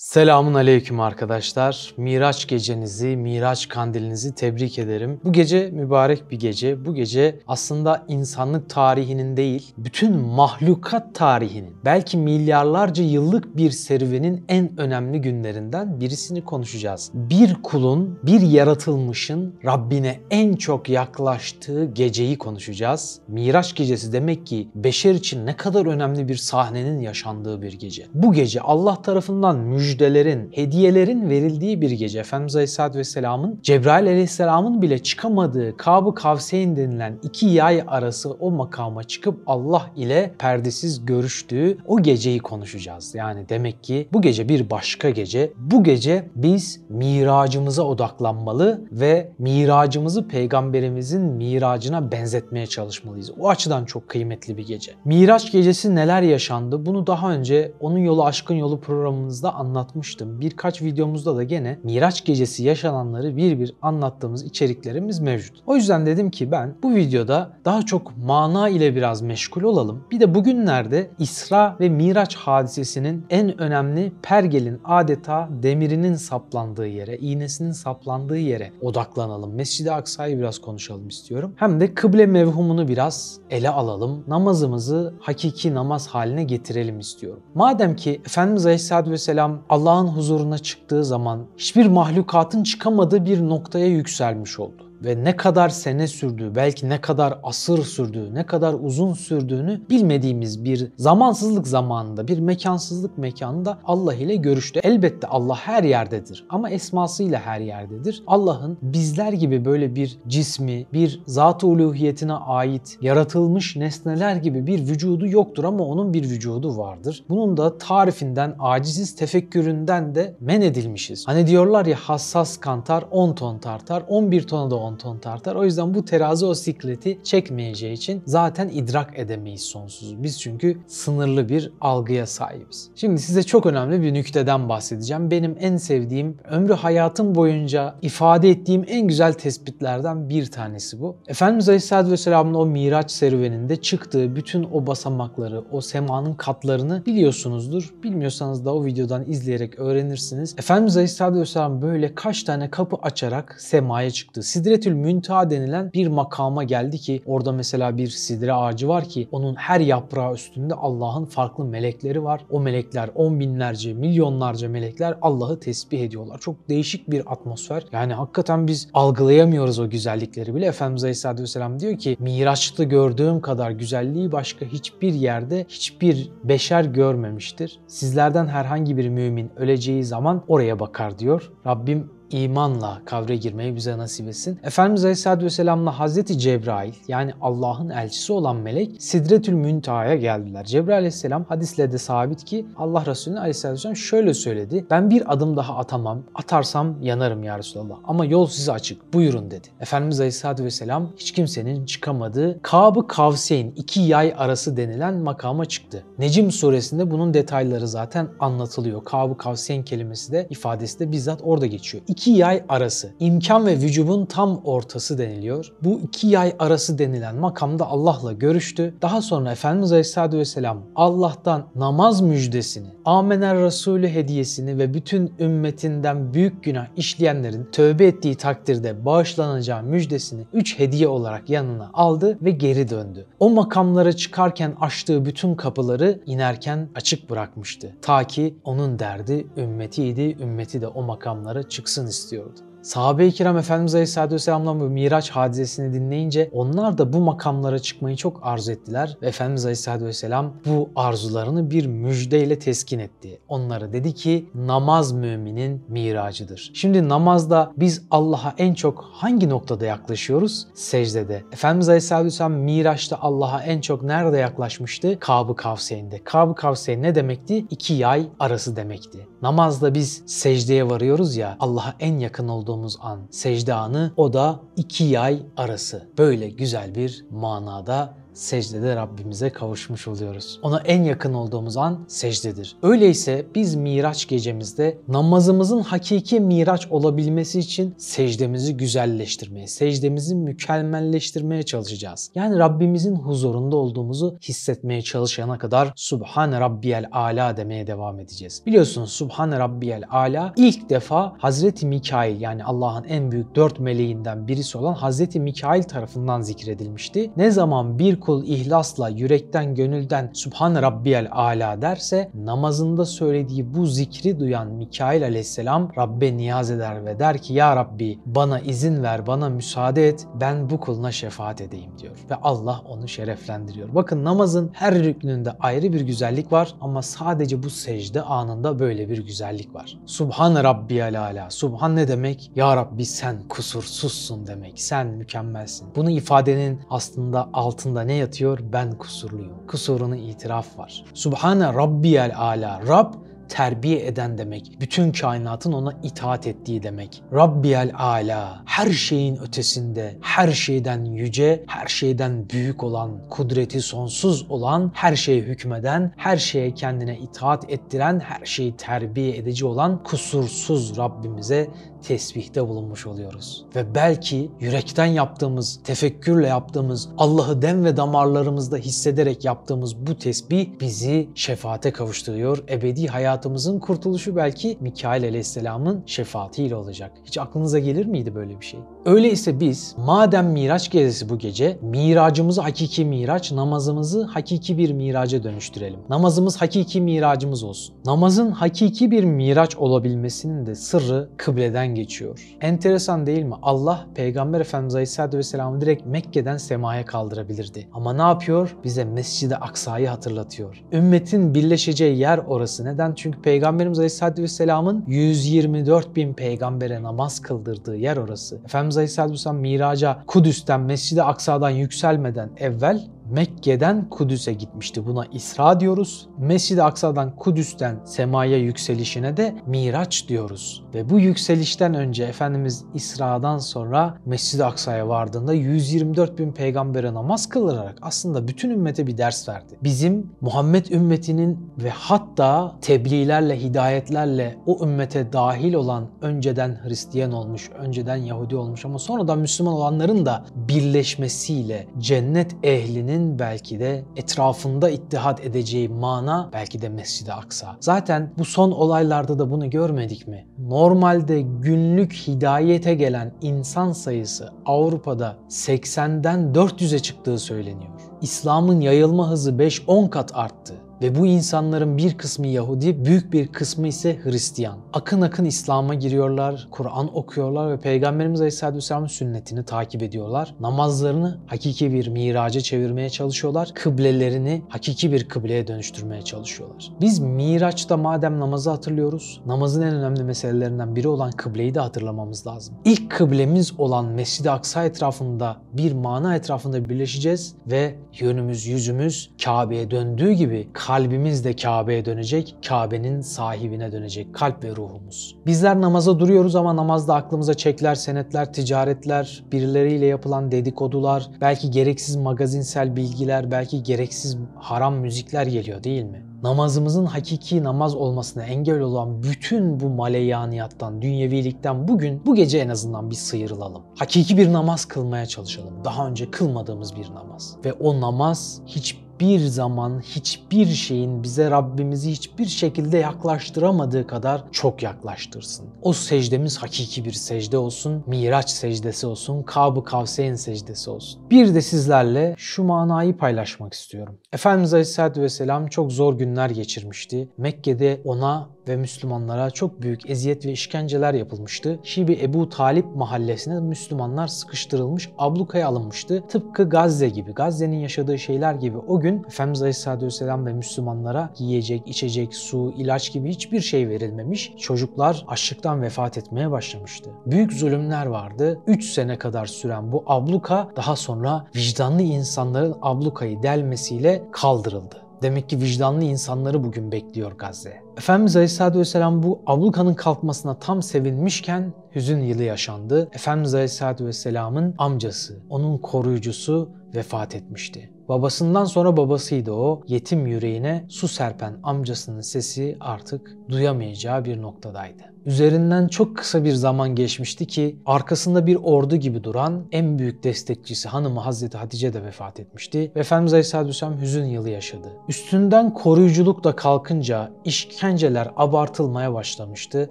Selamun aleyküm arkadaşlar. Miraç gecenizi, Miraç kandilinizi tebrik ederim. Bu gece mübarek bir gece. Bu gece aslında insanlık tarihinin değil, bütün mahlukat tarihinin, belki milyarlarca yıllık bir serüvenin en önemli günlerinden birisini konuşacağız. Bir kulun, bir yaratılmışın Rabbine en çok yaklaştığı geceyi konuşacağız. Miraç gecesi demek ki beşer için ne kadar önemli bir sahnenin yaşandığı bir gece. Bu gece Allah tarafından müjde müjdelerin, hediyelerin verildiği bir gece Efendimiz Aleyhisselatü Vesselam'ın Cebrail Aleyhisselam'ın bile çıkamadığı Kabı Kavseyn denilen iki yay arası o makama çıkıp Allah ile perdesiz görüştüğü o geceyi konuşacağız. Yani demek ki bu gece bir başka gece. Bu gece biz miracımıza odaklanmalı ve miracımızı peygamberimizin miracına benzetmeye çalışmalıyız. O açıdan çok kıymetli bir gece. Miraç gecesi neler yaşandı? Bunu daha önce Onun Yolu Aşkın Yolu programımızda anlatmıştım anlatmıştım. Birkaç videomuzda da gene Miraç gecesi yaşananları bir bir anlattığımız içeriklerimiz mevcut. O yüzden dedim ki ben bu videoda daha çok mana ile biraz meşgul olalım. Bir de bugünlerde İsra ve Miraç hadisesinin en önemli pergelin adeta demirinin saplandığı yere, iğnesinin saplandığı yere odaklanalım. Mescid-i Aksa'yı biraz konuşalım istiyorum. Hem de kıble mevhumunu biraz ele alalım. Namazımızı hakiki namaz haline getirelim istiyorum. Madem ki Efendimiz Aleyhisselatü Vesselam Allah'ın huzuruna çıktığı zaman hiçbir mahlukatın çıkamadığı bir noktaya yükselmiş oldu ve ne kadar sene sürdüğü, belki ne kadar asır sürdüğü, ne kadar uzun sürdüğünü bilmediğimiz bir zamansızlık zamanında, bir mekansızlık mekanında Allah ile görüştü. Elbette Allah her yerdedir ama esmasıyla her yerdedir. Allah'ın bizler gibi böyle bir cismi, bir zat-ı uluhiyetine ait yaratılmış nesneler gibi bir vücudu yoktur ama onun bir vücudu vardır. Bunun da tarifinden, aciziz tefekküründen de men edilmişiz. Hani diyorlar ya hassas kantar 10 ton tartar, 11 tona da 10 ton ton tartar. O yüzden bu terazi o sikleti çekmeyeceği için zaten idrak edemeyiz sonsuzu. Biz çünkü sınırlı bir algıya sahibiz. Şimdi size çok önemli bir nükteden bahsedeceğim. Benim en sevdiğim, ömrü hayatım boyunca ifade ettiğim en güzel tespitlerden bir tanesi bu. Efendimiz Aleyhisselatü Vesselam'ın o Miraç serüveninde çıktığı bütün o basamakları, o semanın katlarını biliyorsunuzdur. Bilmiyorsanız da o videodan izleyerek öğrenirsiniz. Efendimiz Aleyhisselatü Vesselam böyle kaç tane kapı açarak semaya çıktı. Sidret Sidretül Münta denilen bir makama geldi ki orada mesela bir sidre ağacı var ki onun her yaprağı üstünde Allah'ın farklı melekleri var. O melekler on binlerce, milyonlarca melekler Allah'ı tesbih ediyorlar. Çok değişik bir atmosfer. Yani hakikaten biz algılayamıyoruz o güzellikleri bile. Efendimiz Aleyhisselatü Vesselam diyor ki Miraç'ta gördüğüm kadar güzelliği başka hiçbir yerde hiçbir beşer görmemiştir. Sizlerden herhangi bir mümin öleceği zaman oraya bakar diyor. Rabbim imanla kavre girmeyi bize nasip etsin. Efendimiz Aleyhisselatü Vesselam'la Hazreti Cebrail yani Allah'ın elçisi olan melek Sidretül Müntaha'ya geldiler. Cebrail Aleyhisselam hadisle de sabit ki Allah Resulü Aleyhisselatü Vesselam şöyle söyledi. Ben bir adım daha atamam. Atarsam yanarım ya Resulallah. Ama yol size açık. Buyurun dedi. Efendimiz Aleyhisselatü Vesselam hiç kimsenin çıkamadığı Kabı Kavseyn iki yay arası denilen makama çıktı. Necim suresinde bunun detayları zaten anlatılıyor. Kabı Kavseyn kelimesi de ifadesi de bizzat orada geçiyor. İki iki yay arası, imkan ve vücubun tam ortası deniliyor. Bu iki yay arası denilen makamda Allah'la görüştü. Daha sonra Efendimiz Aleyhisselatü Vesselam Allah'tan namaz müjdesini, Amener Resulü hediyesini ve bütün ümmetinden büyük günah işleyenlerin tövbe ettiği takdirde bağışlanacağı müjdesini 3 hediye olarak yanına aldı ve geri döndü. O makamlara çıkarken açtığı bütün kapıları inerken açık bırakmıştı. Ta ki onun derdi ümmetiydi, ümmeti de o makamlara çıksın Institute. Sahabe-i kiram Efendimiz Aleyhisselatü Vesselam'dan bu Miraç hadisesini dinleyince onlar da bu makamlara çıkmayı çok arzu ettiler ve Efendimiz Aleyhisselatü Vesselam bu arzularını bir müjdeyle teskin etti. Onlara dedi ki namaz müminin miracıdır. Şimdi namazda biz Allah'a en çok hangi noktada yaklaşıyoruz? Secdede. Efendimiz Aleyhisselatü Vesselam Miraç'ta Allah'a en çok nerede yaklaşmıştı? Kabı Kavseyn'de. Kabı Kavseyn ne demekti? İki yay arası demekti. Namazda biz secdeye varıyoruz ya Allah'a en yakın olduğu olduğumuz an secde anı o da iki yay arası. Böyle güzel bir manada secdede Rabbimize kavuşmuş oluyoruz. Ona en yakın olduğumuz an secdedir. Öyleyse biz Miraç gecemizde namazımızın hakiki Miraç olabilmesi için secdemizi güzelleştirmeye, secdemizi mükemmelleştirmeye çalışacağız. Yani Rabbimizin huzurunda olduğumuzu hissetmeye çalışana kadar Subhan Rabbiyel Ala demeye devam edeceğiz. Biliyorsunuz Subhan Rabbiyel Ala ilk defa Hazreti Mikail yani Allah'ın en büyük dört meleğinden birisi olan Hazreti Mikail tarafından zikredilmişti. Ne zaman bir kul kul ihlasla, yürekten, gönülden Subhan Rabbiyel Ala derse namazında söylediği bu zikri duyan Mikail aleyhisselam Rabbe niyaz eder ve der ki Ya Rabbi bana izin ver, bana müsaade et, ben bu kuluna şefaat edeyim diyor. Ve Allah onu şereflendiriyor. Bakın namazın her rüknünde ayrı bir güzellik var ama sadece bu secde anında böyle bir güzellik var. Subhan Rabbiyel Ala. Subhan ne demek? Ya Rabbi sen kusursuzsun demek. Sen mükemmelsin. Bunu ifadenin aslında altında ne yatıyor? Ben kusurluyum. Kusurunu itiraf var. Subhane Rabbiyel Ala. Rab terbiye eden demek. Bütün kainatın ona itaat ettiği demek. Rabbiyel ala. Her şeyin ötesinde, her şeyden yüce, her şeyden büyük olan, kudreti sonsuz olan, her şeye hükmeden, her şeye kendine itaat ettiren, her şeyi terbiye edici olan kusursuz Rabbimize tesbihte bulunmuş oluyoruz. Ve belki yürekten yaptığımız, tefekkürle yaptığımız, Allah'ı dem ve damarlarımızda hissederek yaptığımız bu tesbih bizi şefaate kavuşturuyor. Ebedi hayatımızın kurtuluşu belki Mikail aleyhisselamın şefaatiyle olacak. Hiç aklınıza gelir miydi böyle bir şey? Öyleyse biz madem Miraç gecesi bu gece, miracımızı hakiki miraç, namazımızı hakiki bir miraca dönüştürelim. Namazımız hakiki miracımız olsun. Namazın hakiki bir miraç olabilmesinin de sırrı kıbleden Mekke'den geçiyor. Enteresan değil mi? Allah Peygamber Efendimiz Aleyhisselatü Vesselam'ı direkt Mekke'den semaya kaldırabilirdi. Ama ne yapıyor? Bize Mescid-i Aksa'yı hatırlatıyor. Ümmetin birleşeceği yer orası. Neden? Çünkü Peygamberimiz Aleyhisselatü Vesselam'ın 124 bin peygambere namaz kıldırdığı yer orası. Efendimiz Aleyhisselatü Vesselam miraca Kudüs'ten Mescid-i Aksa'dan yükselmeden evvel Mekke'den Kudüs'e gitmişti. Buna İsra diyoruz. Mescid-i Aksa'dan Kudüs'ten semaya yükselişine de Miraç diyoruz. Ve bu yükselişten önce Efendimiz İsra'dan sonra Mescid-i Aksa'ya vardığında 124 bin peygambere namaz kılarak aslında bütün ümmete bir ders verdi. Bizim Muhammed ümmetinin ve hatta tebliğlerle, hidayetlerle o ümmete dahil olan önceden Hristiyan olmuş, önceden Yahudi olmuş ama sonradan Müslüman olanların da birleşmesiyle cennet ehlinin Mescidi'nin belki de etrafında ittihat edeceği mana belki de Mescid-i Aksa. Zaten bu son olaylarda da bunu görmedik mi? Normalde günlük hidayete gelen insan sayısı Avrupa'da 80'den 400'e çıktığı söyleniyor. İslam'ın yayılma hızı 5-10 kat arttı. Ve bu insanların bir kısmı Yahudi, büyük bir kısmı ise Hristiyan. Akın akın İslam'a giriyorlar, Kur'an okuyorlar ve Peygamberimiz Aleyhisselatü Vesselam'ın sünnetini takip ediyorlar. Namazlarını hakiki bir miraca çevirmeye çalışıyorlar. Kıblelerini hakiki bir kıbleye dönüştürmeye çalışıyorlar. Biz miraçta madem namazı hatırlıyoruz, namazın en önemli meselelerinden biri olan kıbleyi de hatırlamamız lazım. İlk kıblemiz olan Mescid-i Aksa etrafında bir mana etrafında birleşeceğiz ve yönümüz, yüzümüz Kabe'ye döndüğü gibi kalbimiz de Kabe'ye dönecek, Kabe'nin sahibine dönecek kalp ve ruhumuz. Bizler namaza duruyoruz ama namazda aklımıza çekler, senetler, ticaretler, birileriyle yapılan dedikodular, belki gereksiz magazinsel bilgiler, belki gereksiz haram müzikler geliyor değil mi? namazımızın hakiki namaz olmasına engel olan bütün bu maleyaniyattan, dünyevilikten bugün, bu gece en azından bir sıyrılalım. Hakiki bir namaz kılmaya çalışalım. Daha önce kılmadığımız bir namaz. Ve o namaz hiç hiçbir zaman hiçbir şeyin bize Rabbimizi hiçbir şekilde yaklaştıramadığı kadar çok yaklaştırsın. O secdemiz hakiki bir secde olsun, Miraç secdesi olsun, Kab-ı Kavseyn secdesi olsun. Bir de sizlerle şu manayı paylaşmak istiyorum. Efendimiz Aleyhisselatü Vesselam çok zor günler geçirmişti. Mekke'de ona ve Müslümanlara çok büyük eziyet ve işkenceler yapılmıştı. Şibi Ebu Talip mahallesine Müslümanlar sıkıştırılmış, ablukaya alınmıştı. Tıpkı Gazze gibi, Gazze'nin yaşadığı şeyler gibi o gün Efendimiz Aleyhisselatü Vesselam ve Müslümanlara yiyecek, içecek, su, ilaç gibi hiçbir şey verilmemiş. Çocuklar açlıktan vefat etmeye başlamıştı. Büyük zulümler vardı. 3 sene kadar süren bu abluka daha sonra vicdanlı insanların ablukayı delmesiyle kaldırıldı. Demek ki vicdanlı insanları bugün bekliyor Gazze. Efendimiz Aleyhisselatü Vesselam bu ablukanın kalkmasına tam sevinmişken hüzün yılı yaşandı. Efendimiz Aleyhisselatü Vesselam'ın amcası, onun koruyucusu vefat etmişti. Babasından sonra babasıydı o. Yetim yüreğine su serpen amcasının sesi artık duyamayacağı bir noktadaydı. Üzerinden çok kısa bir zaman geçmişti ki arkasında bir ordu gibi duran en büyük destekçisi hanımı Hazreti Hatice de vefat etmişti ve Efendimiz Aleyhisselatü Vesselam hüzün yılı yaşadı. Üstünden koruyuculuk da kalkınca işkenceler abartılmaya başlamıştı.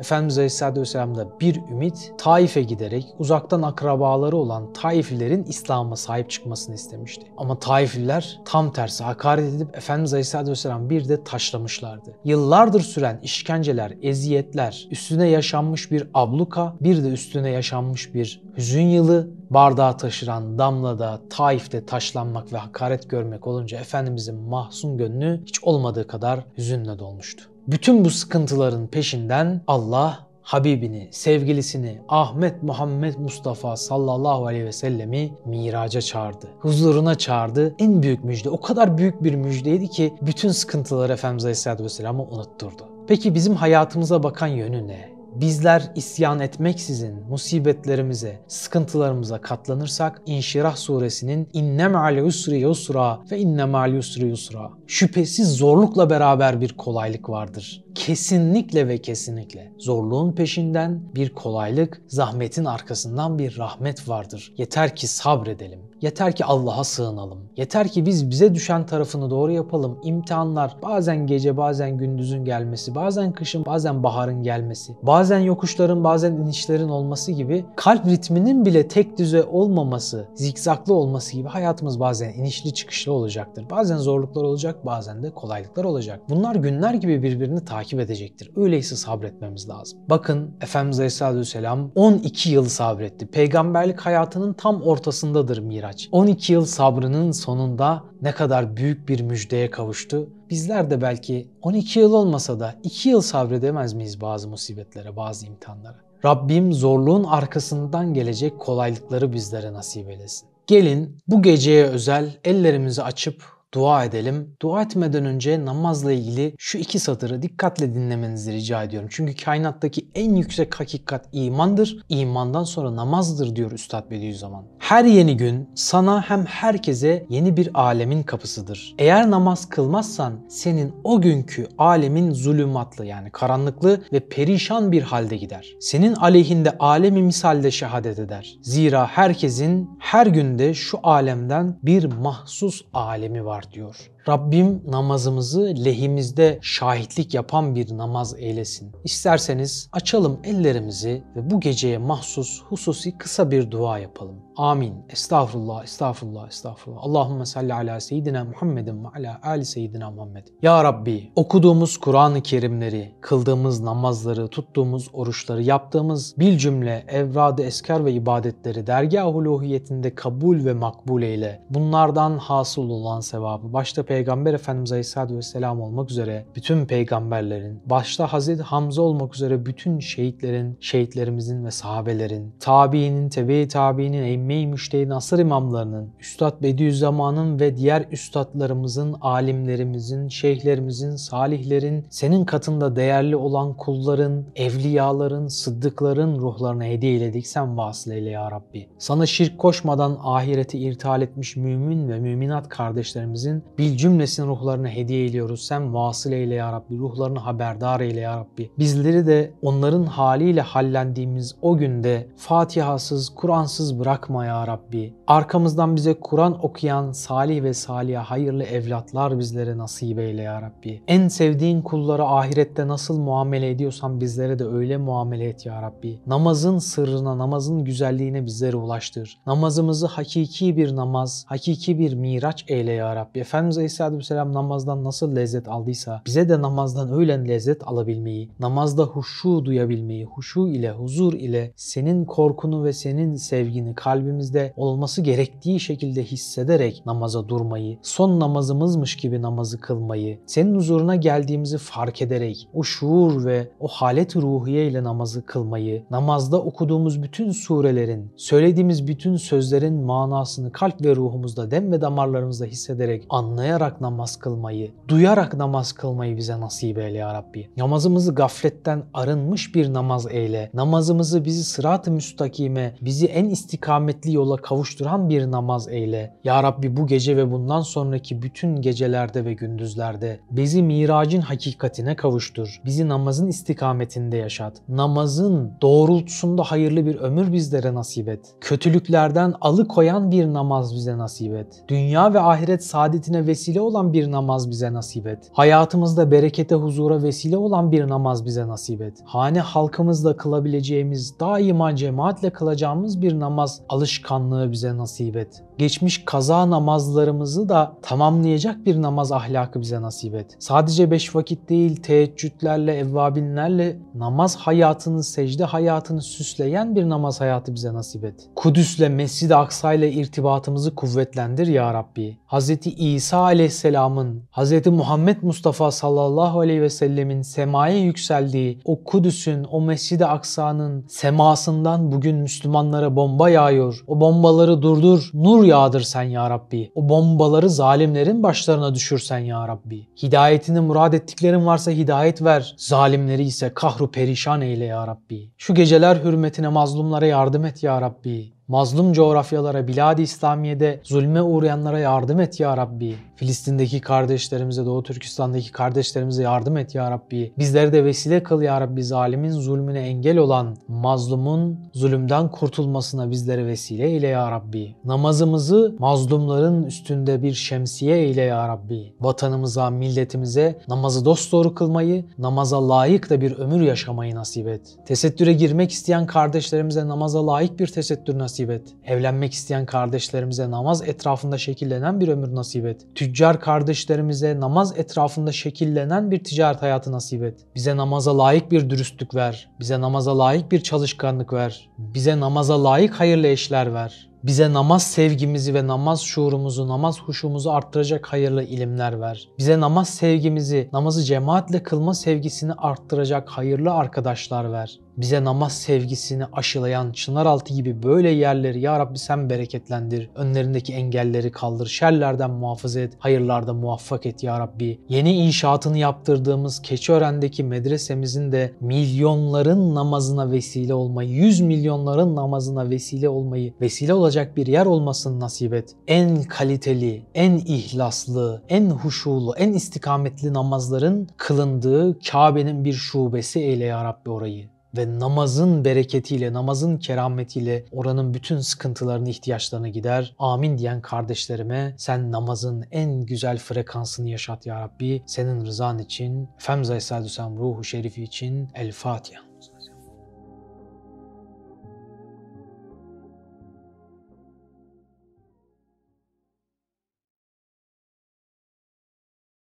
Efendimiz Aleyhisselatü Vesselam da bir ümit Taif'e giderek uzaktan akrabaları olan Taiflilerin İslam'a sahip çıkmasını istemişti. Ama Taifliler tam tersi hakaret edip Efendimiz Aleyhisselatü Vesselam bir de taşlamışlardı. Yıllardır süren işkenceler, eziyetler, üstünden üstüne yaşanmış bir abluka, bir de üstüne yaşanmış bir hüzün yılı, bardağa taşıran damla da Taif'te taşlanmak ve hakaret görmek olunca Efendimizin mahzun gönlü hiç olmadığı kadar hüzünle dolmuştu. Bütün bu sıkıntıların peşinden Allah Habibini, sevgilisini Ahmet Muhammed Mustafa sallallahu aleyhi ve sellemi miraca çağırdı. Huzuruna çağırdı. En büyük müjde o kadar büyük bir müjdeydi ki bütün sıkıntıları Efendimiz Aleyhisselatü Vesselam'ı unutturdu. Peki bizim hayatımıza bakan yönü ne? Bizler isyan etmeksizin musibetlerimize, sıkıntılarımıza katlanırsak İnşirah suresinin inne ma'al usri yusra ve inne ma'al usri yusra. Şüphesiz zorlukla beraber bir kolaylık vardır kesinlikle ve kesinlikle zorluğun peşinden bir kolaylık, zahmetin arkasından bir rahmet vardır. Yeter ki sabredelim. Yeter ki Allah'a sığınalım. Yeter ki biz bize düşen tarafını doğru yapalım. İmtihanlar bazen gece, bazen gündüzün gelmesi, bazen kışın, bazen baharın gelmesi, bazen yokuşların, bazen inişlerin olması gibi kalp ritminin bile tek düze olmaması, zikzaklı olması gibi hayatımız bazen inişli çıkışlı olacaktır. Bazen zorluklar olacak, bazen de kolaylıklar olacak. Bunlar günler gibi birbirini takip takip edecektir. Öyleyse sabretmemiz lazım. Bakın Efendimiz Aleyhisselam 12 yıl sabretti. Peygamberlik hayatının tam ortasındadır Miraç. 12 yıl sabrının sonunda ne kadar büyük bir müjdeye kavuştu. Bizler de belki 12 yıl olmasa da 2 yıl sabredemez miyiz bazı musibetlere, bazı imtihanlara? Rabbim zorluğun arkasından gelecek kolaylıkları bizlere nasip eylesin. Gelin bu geceye özel ellerimizi açıp dua edelim. Dua etmeden önce namazla ilgili şu iki satırı dikkatle dinlemenizi rica ediyorum. Çünkü kainattaki en yüksek hakikat imandır. İmandan sonra namazdır diyor Üstad Bediüzzaman. Her yeni gün sana hem herkese yeni bir alemin kapısıdır. Eğer namaz kılmazsan senin o günkü alemin zulümatlı yani karanlıklı ve perişan bir halde gider. Senin aleyhinde alemi misalde şehadet eder. Zira herkesin her günde şu alemden bir mahsus alemi var Dios Rabbim namazımızı lehimizde şahitlik yapan bir namaz eylesin. İsterseniz açalım ellerimizi ve bu geceye mahsus hususi kısa bir dua yapalım. Amin. Estağfurullah, estağfurullah, estağfurullah. Allahümme salli ala seyyidina Muhammedin ve ala ali seyyidina Muhammed. Ya Rabbi, okuduğumuz Kur'an-ı Kerimleri, kıldığımız namazları, tuttuğumuz oruçları, yaptığımız bil cümle evradı eskar ve ibadetleri dergah-ı kabul ve makbul eyle. Bunlardan hasıl olan sevabı başta Peygamber Peygamber Efendimiz Aleyhisselatü Vesselam olmak üzere bütün peygamberlerin, başta Hazreti Hamza olmak üzere bütün şehitlerin, şehitlerimizin ve sahabelerin, tabiinin, tebe-i tabiinin, emme-i müştehidin, asır imamlarının, Üstad Bediüzzaman'ın ve diğer üstadlarımızın, alimlerimizin, şeyhlerimizin, salihlerin, senin katında değerli olan kulların, evliyaların, sıddıkların ruhlarına hediye eyledik sen vasıl eyle ya Rabbi. Sana şirk koşmadan ahireti irtihal etmiş mümin ve müminat kardeşlerimizin bil cümlesinin ruhlarına hediye ediyoruz. Sen vasıl eyle ya Rabbi, ruhlarını haberdar eyle ya Rabbi. Bizleri de onların haliyle hallendiğimiz o günde Fatiha'sız, Kur'ansız bırakma ya Rabbi. Arkamızdan bize Kur'an okuyan salih ve saliha hayırlı evlatlar bizlere nasip eyle ya Rabbi. En sevdiğin kullara ahirette nasıl muamele ediyorsan bizlere de öyle muamele et ya Rabbi. Namazın sırrına, namazın güzelliğine bizlere ulaştır. Namazımızı hakiki bir namaz, hakiki bir miraç eyle ya Rabbi. Efendimiz Aleyhisselatü Vesselam namazdan nasıl lezzet aldıysa bize de namazdan öyle lezzet alabilmeyi, namazda huşu duyabilmeyi, huşu ile, huzur ile senin korkunu ve senin sevgini kalbimizde olması olması gerektiği şekilde hissederek namaza durmayı, son namazımızmış gibi namazı kılmayı, senin huzuruna geldiğimizi fark ederek o şuur ve o halet ruhiye ile namazı kılmayı, namazda okuduğumuz bütün surelerin, söylediğimiz bütün sözlerin manasını kalp ve ruhumuzda, dem ve damarlarımızda hissederek, anlayarak namaz kılmayı, duyarak namaz kılmayı bize nasip eyle ya Rabbi. Namazımızı gafletten arınmış bir namaz eyle. Namazımızı bizi sırat-ı müstakime, bizi en istikametli yola kavuşturan hüsran bir namaz eyle. Ya Rabbi bu gece ve bundan sonraki bütün gecelerde ve gündüzlerde bizi miracın hakikatine kavuştur. Bizi namazın istikametinde yaşat. Namazın doğrultusunda hayırlı bir ömür bizlere nasip et. Kötülüklerden alıkoyan bir namaz bize nasip et. Dünya ve ahiret saadetine vesile olan bir namaz bize nasip et. Hayatımızda berekete, huzura vesile olan bir namaz bize nasip et. Hane halkımızla kılabileceğimiz, daima cemaatle kılacağımız bir namaz alışkanlığı bize nasip et geçmiş kaza namazlarımızı da tamamlayacak bir namaz ahlakı bize nasip et. Sadece beş vakit değil teheccüdlerle, evvabinlerle namaz hayatını, secde hayatını süsleyen bir namaz hayatı bize nasip et. Kudüs'le, Mescid-i Aksa ile irtibatımızı kuvvetlendir ya Rabbi. Hz. İsa aleyhisselamın, Hz. Muhammed Mustafa sallallahu aleyhi ve sellemin semaya yükseldiği o Kudüs'ün, o Mescid-i Aksa'nın semasından bugün Müslümanlara bomba yağıyor. O bombaları durdur, nur yağdır sen ya Rabbi. O bombaları zalimlerin başlarına düşür sen ya Rabbi. Hidayetini murad ettiklerin varsa hidayet ver. Zalimleri ise kahru perişan eyle ya Rabbi. Şu geceler hürmetine mazlumlara yardım et ya Rabbi. Mazlum coğrafyalara, Bilad-i İslamiye'de zulme uğrayanlara yardım et ya Rabbi. Filistin'deki kardeşlerimize, Doğu Türkistan'daki kardeşlerimize yardım et ya Rabbi. Bizleri de vesile kıl ya Rabbi zalimin zulmüne engel olan mazlumun zulümden kurtulmasına bizleri vesile eyle ya Rabbi. Namazımızı mazlumların üstünde bir şemsiye eyle ya Rabbi. Vatanımıza, milletimize namazı dosdoğru kılmayı, namaza layık da bir ömür yaşamayı nasip et. Tesettüre girmek isteyen kardeşlerimize namaza layık bir tesettür nasip nasip et. Evlenmek isteyen kardeşlerimize namaz etrafında şekillenen bir ömür nasip et. Tüccar kardeşlerimize namaz etrafında şekillenen bir ticaret hayatı nasip et. Bize namaza layık bir dürüstlük ver. Bize namaza layık bir çalışkanlık ver. Bize namaza layık hayırlı eşler ver. Bize namaz sevgimizi ve namaz şuurumuzu, namaz huşumuzu arttıracak hayırlı ilimler ver. Bize namaz sevgimizi, namazı cemaatle kılma sevgisini arttıracak hayırlı arkadaşlar ver bize namaz sevgisini aşılayan Çınaraltı gibi böyle yerleri Ya Rabbi sen bereketlendir. Önlerindeki engelleri kaldır. Şerlerden muhafaza et. Hayırlarda muvaffak et Ya Rabbi. Yeni inşaatını yaptırdığımız Keçiören'deki medresemizin de milyonların namazına vesile olmayı, yüz milyonların namazına vesile olmayı, vesile olacak bir yer olmasını nasip et. En kaliteli, en ihlaslı, en huşulu, en istikametli namazların kılındığı Kabe'nin bir şubesi eyle Ya Rabbi orayı ve namazın bereketiyle, namazın kerametiyle oranın bütün sıkıntılarını, ihtiyaçlarını gider. Amin diyen kardeşlerime sen namazın en güzel frekansını yaşat ya Rabbi. Senin rızan için, Efendimiz Aleyhisselatü Vesselam ruhu şerifi için El Fatiha.